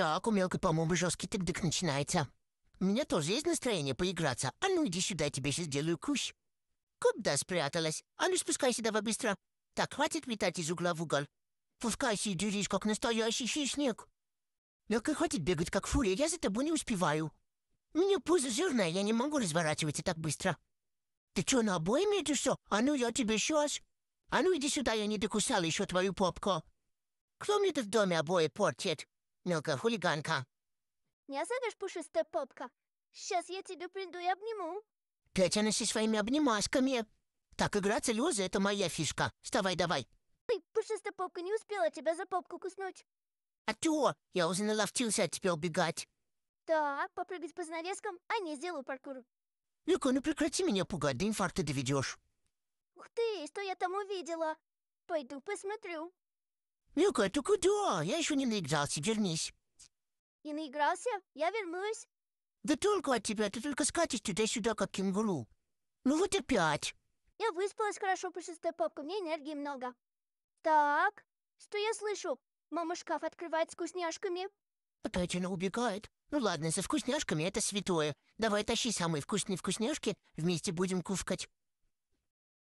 Так, у мелкой моему жесткий тык-дык начинается. У меня тоже есть настроение поиграться. А ну иди сюда, я тебе сейчас сделаю кущ. Куда спряталась? А ну спускайся давай быстро. Так, хватит витать из угла в угол. Пускайся и дерись, как настоящий хищник. Мелкая, хватит бегать, как фурия, я за тобой не успеваю. У меня пузо жирное, я не могу разворачиваться так быстро. Ты что, на обои метишься? А ну, я тебе сейчас. А ну, иди сюда, я не докусал еще твою попку. Кто мне тут в доме обои портит? мелкая хулиганка. Не оставишь пушистая попка? Сейчас я тебя приду и обниму. Петя, носи своими обнимашками. Так играться, Люза, это моя фишка. Вставай давай. Ой, пушистая попка не успела тебя за попку куснуть. А то я уже наловчился от тебя убегать. Да, попрыгать по занавескам, а не сделаю паркур. Люка, ну прекрати меня пугать, до инфаркта доведешь. Ух ты, что я там увидела? Пойду посмотрю. Ну-ка, ты куда? Я еще не наигрался, вернись. Не наигрался? Я вернусь. Да только от тебя, ты только скатишь туда-сюда, как кенгуру. Ну вот опять. Я выспалась хорошо, пушистая попка, мне энергии много. Так, что я слышу? Мама шкаф открывает с вкусняшками. Опять она убегает. Ну ладно, со вкусняшками это святое. Давай тащи самые вкусные вкусняшки, вместе будем кувкать.